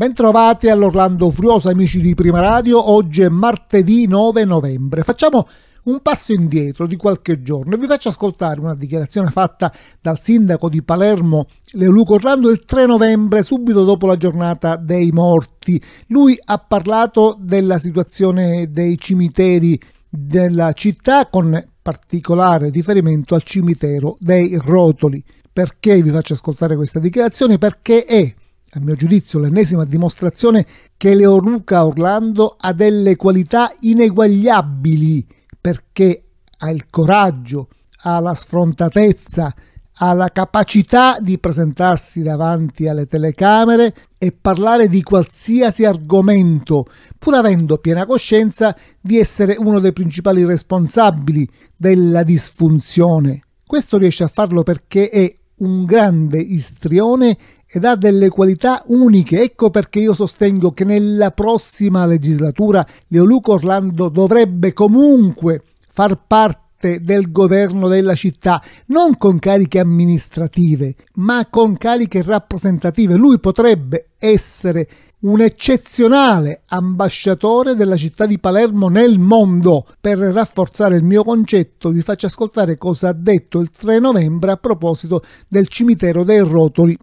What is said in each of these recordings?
Bentrovati all'Orlando Furiosa, amici di Prima Radio. Oggi è martedì 9 novembre. Facciamo un passo indietro di qualche giorno e vi faccio ascoltare una dichiarazione fatta dal sindaco di Palermo, Leoluco Orlando, il 3 novembre, subito dopo la giornata dei morti. Lui ha parlato della situazione dei cimiteri della città con particolare riferimento al cimitero dei Rotoli. Perché vi faccio ascoltare questa dichiarazione? Perché è a mio giudizio l'ennesima dimostrazione che Luca Orlando ha delle qualità ineguagliabili perché ha il coraggio, ha la sfrontatezza, ha la capacità di presentarsi davanti alle telecamere e parlare di qualsiasi argomento, pur avendo piena coscienza di essere uno dei principali responsabili della disfunzione. Questo riesce a farlo perché è un grande istrione ed ha delle qualità uniche. Ecco perché io sostengo che nella prossima legislatura Leoluco Orlando dovrebbe comunque far parte del governo della città, non con cariche amministrative, ma con cariche rappresentative. Lui potrebbe essere un eccezionale ambasciatore della città di Palermo nel mondo. Per rafforzare il mio concetto vi faccio ascoltare cosa ha detto il 3 novembre a proposito del cimitero dei rotoli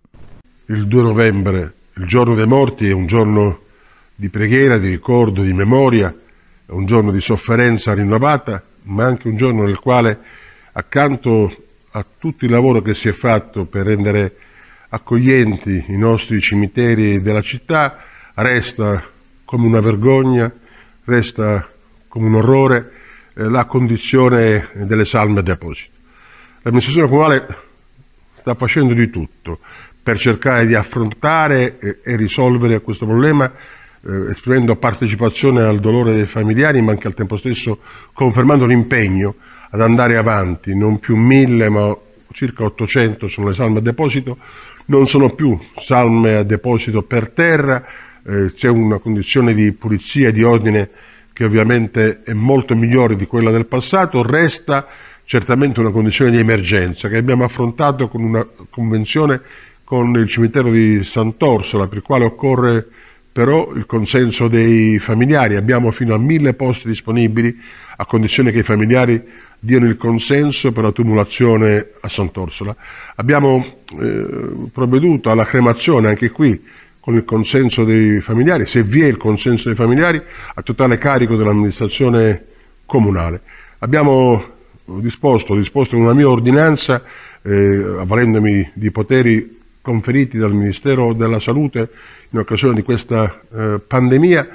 il 2 novembre, il giorno dei morti, è un giorno di preghiera, di ricordo, di memoria, è un giorno di sofferenza rinnovata, ma anche un giorno nel quale accanto a tutto il lavoro che si è fatto per rendere accoglienti i nostri cimiteri della città, resta come una vergogna, resta come un orrore eh, la condizione delle salme a deposito. L'amministrazione comunale sta facendo di tutto per cercare di affrontare e, e risolvere questo problema eh, esprimendo partecipazione al dolore dei familiari ma anche al tempo stesso confermando l'impegno ad andare avanti, non più mille ma circa 800 sono le salme a deposito, non sono più salme a deposito per terra, eh, c'è una condizione di pulizia e di ordine che ovviamente è molto migliore di quella del passato, resta certamente una condizione di emergenza che abbiamo affrontato con una convenzione con il cimitero di Sant'Orsola, per il quale occorre però il consenso dei familiari. Abbiamo fino a mille posti disponibili, a condizione che i familiari diano il consenso per la tumulazione a Sant'Orsola. Abbiamo eh, provveduto alla cremazione anche qui con il consenso dei familiari, se vi è il consenso dei familiari, a totale carico dell'amministrazione comunale. Abbiamo disposto, disposto con una mia ordinanza, eh, avvalendomi di poteri conferiti dal Ministero della Salute in occasione di questa eh, pandemia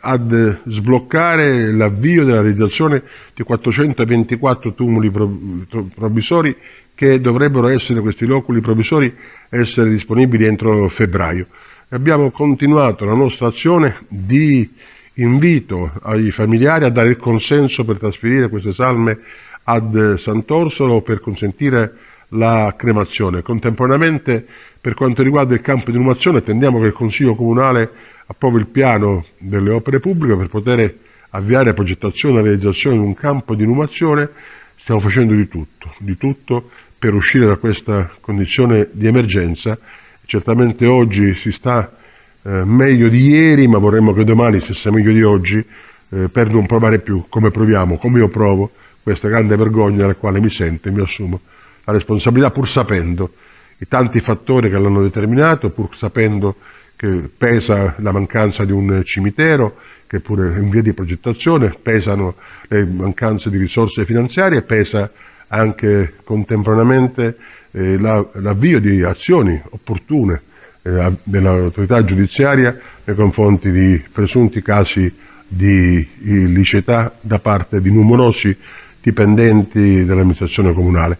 ad sbloccare l'avvio della realizzazione di 424 tumuli provvisori che dovrebbero essere, questi loculi provvisori, essere disponibili entro febbraio. Abbiamo continuato la nostra azione di invito ai familiari a dare il consenso per trasferire queste salme ad Sant'Orsolo per consentire la cremazione. Contemporaneamente per quanto riguarda il campo di inumazione attendiamo che il Consiglio Comunale approvi il piano delle opere pubbliche per poter avviare progettazione e realizzazione di un campo di inumazione. Stiamo facendo di tutto, di tutto per uscire da questa condizione di emergenza. Certamente oggi si sta eh, meglio di ieri, ma vorremmo che domani si sia meglio di oggi eh, per non provare più come proviamo, come io provo, questa grande vergogna alla quale mi sento e mi assumo la responsabilità pur sapendo i tanti fattori che l'hanno determinato, pur sapendo che pesa la mancanza di un cimitero, che pure in via di progettazione, pesano le mancanze di risorse finanziarie, pesa anche contemporaneamente eh, la, l'avvio di azioni opportune eh, dell'autorità giudiziaria nei confronti di presunti casi di liceità da parte di numerosi dipendenti dell'amministrazione comunale.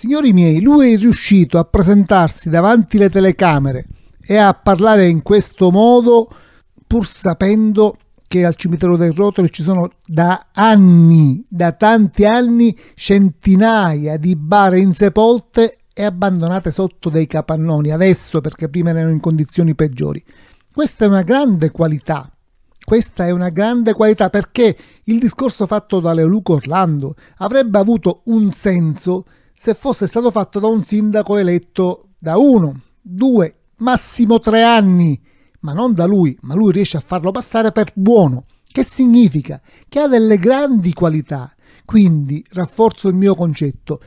Signori miei, lui è riuscito a presentarsi davanti alle telecamere e a parlare in questo modo pur sapendo che al cimitero del rotoli ci sono da anni, da tanti anni, centinaia di bare insepolte e abbandonate sotto dei capannoni, adesso perché prima erano in condizioni peggiori. Questa è una grande qualità. Questa è una grande qualità perché il discorso fatto da Leoluco Orlando avrebbe avuto un senso se fosse stato fatto da un sindaco eletto da uno, due, massimo tre anni, ma non da lui, ma lui riesce a farlo passare per buono, che significa che ha delle grandi qualità. Quindi rafforzo il mio concetto,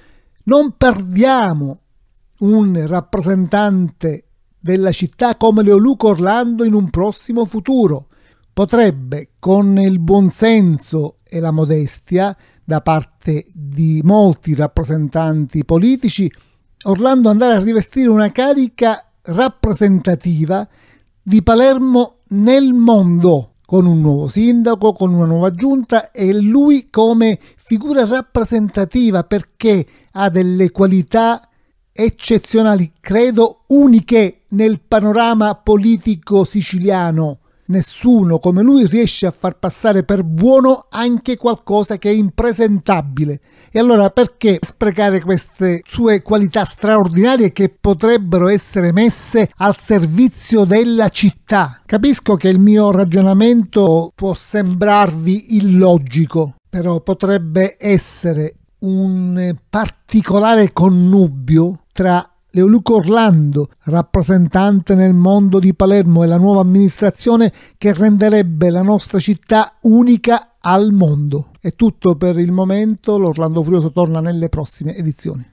non perdiamo un rappresentante della città come Leoluco Orlando in un prossimo futuro. Potrebbe, con il buonsenso e la modestia, da parte di molti rappresentanti politici, Orlando andare a rivestire una carica rappresentativa di Palermo nel mondo, con un nuovo sindaco, con una nuova giunta e lui come figura rappresentativa perché ha delle qualità eccezionali, credo uniche nel panorama politico siciliano Nessuno come lui riesce a far passare per buono anche qualcosa che è impresentabile. E allora perché sprecare queste sue qualità straordinarie che potrebbero essere messe al servizio della città? Capisco che il mio ragionamento può sembrarvi illogico, però potrebbe essere un particolare connubio tra Leoluco Orlando, rappresentante nel mondo di Palermo e la nuova amministrazione che renderebbe la nostra città unica al mondo. È tutto per il momento, l'Orlando Furioso torna nelle prossime edizioni.